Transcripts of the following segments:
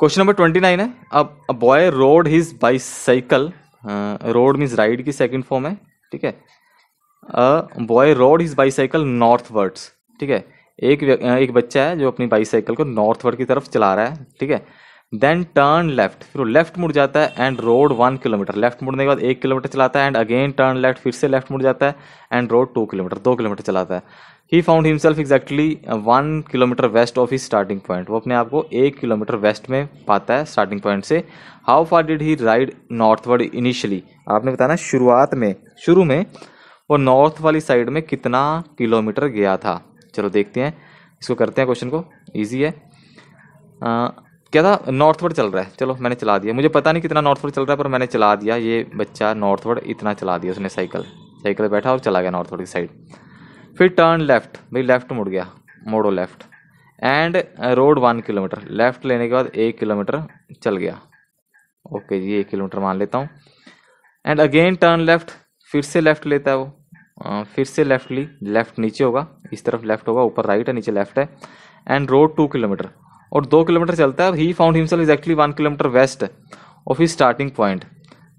question number twenty nine है अब a boy rode his bicycle rode means ride की second form है ठीक है boy rode his bicycle north ठीक है एक एक बच्चा है जो अपनी बाईसाइकिल को नॉर्थ की तरफ चला रहा है ठीक है देन टर्न लेफ्ट फिर वो लेफ्ट मुड़ जाता है and rode one kilometre left मुड़ने के बाद एक किलोमीटर चलाता है एंड अगेन टर्न लेफ्ट फिर से लेफ्ट मुड़ जाता है एंड रोड टू किलोमीटर दो किलोमीटर चलाता है he found himself exactly one kilometre west of he starting point वो अपने आप को एक किलोमीटर वेस्ट में पाता है स्टार्टिंग पॉइंट से how far did he ride northward initially आपने बताया ना शुरुआत में शुरू में वो नॉर्थ वाली साइड में कितना किलोमीटर गया था चलो देखते हैं इसको करते हैं क्वेश्चन को ईजी है uh, क्या था नॉर्थवर्ड चल रहा है चलो मैंने चला दिया मुझे पता नहीं कितना नॉर्थवर्ड चल रहा है पर मैंने चला दिया ये बच्चा नॉर्थवर्ड इतना चला दिया उसने साइकिल साइकिल बैठा और चला गया नॉर्थवर्ड की साइड फिर टर्न लेफ्ट भाई लेफ्ट मुड़ गया मोड़ो left and rode one kilometre left लेने के बाद एक किलोमीटर चल गया ओके जी एक किलोमीटर मान लेता हूँ एंड अगेन टर्न लेफ्ट फिर से लेफ्ट लेता है वो uh, फिर से लेफ्ट ली लेफ्ट नीचे होगा इस तरफ लेफ्ट होगा ऊपर राइट है नीचे लेफ्ट है एंड रोड टू किलोमीटर और दो किलोमीटर चलता है he found himself is one kilometre west of he starting point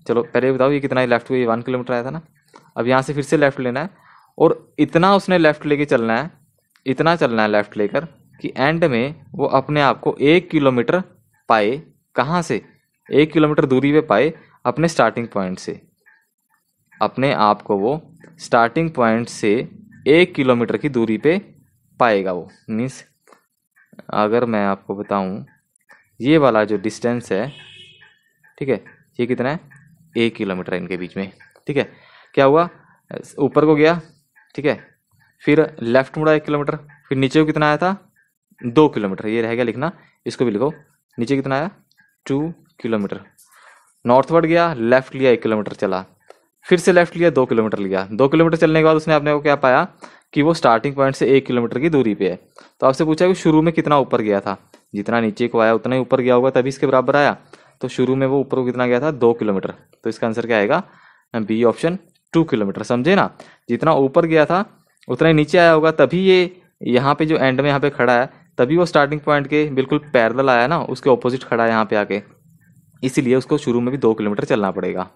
चलो पहले बताओ ये कितना लेफ्ट हुआ ये वन किलोमीटर आया था ना अब यहाँ से फिर से लेफ्ट लेना है और इतना उसने लेफ्ट लेके चलना है इतना चलना है लेफ्ट लेकर कि एंड में वो अपने आप को एक किलोमीटर पाए कहाँ से एक किलोमीटर दूरी पे पाए अपने स्टार्टिंग पॉइंट से अपने आप को वो स्टार्टिंग पॉइंट से एक किलोमीटर की दूरी पे पाएगा वो मीन्स अगर मैं आपको बताऊं ये वाला जो डिस्टेंस है ठीक है ये कितना है एक किलोमीटर इनके बीच में ठीक है क्या हुआ ऊपर को गया ठीक है फिर लेफ्ट मुड़ा एक किलोमीटर फिर नीचे को कितना आया था दो किलोमीटर ये रह गया लिखना इसको भी लिखो नीचे कितना आया टू किलोमीटर नॉर्थवर्ड गया लेफ्ट लिया एक किलोमीटर चला फिर से लेफ्ट लिया दो किलोमीटर लिया दो किलोमीटर चलने के बाद उसने अपने को क्या पाया कि वो स्टार्टिंग पॉइंट से एक किलोमीटर की दूरी पे है तो आपसे पूछा कि शुरू में कितना ऊपर गया था जितना नीचे को आया उतना ही ऊपर गया होगा तभी इसके बराबर आया तो शुरू में वो ऊपर को कितना गया था दो किलोमीटर तो इसका आंसर क्या आएगा बी ऑप्शन टू किलोमीटर समझे ना जितना ऊपर गया था उतना ही नीचे आया होगा तभी ये यहाँ पे जो एंड में यहाँ पे खड़ा है तभी वो स्टार्टिंग पॉइंट के बिल्कुल पैरल आया ना उसके ऑपोजिट खड़ा है यहाँ पे आके इसीलिए उसको शुरू में भी दो किलोमीटर चलना पड़ेगा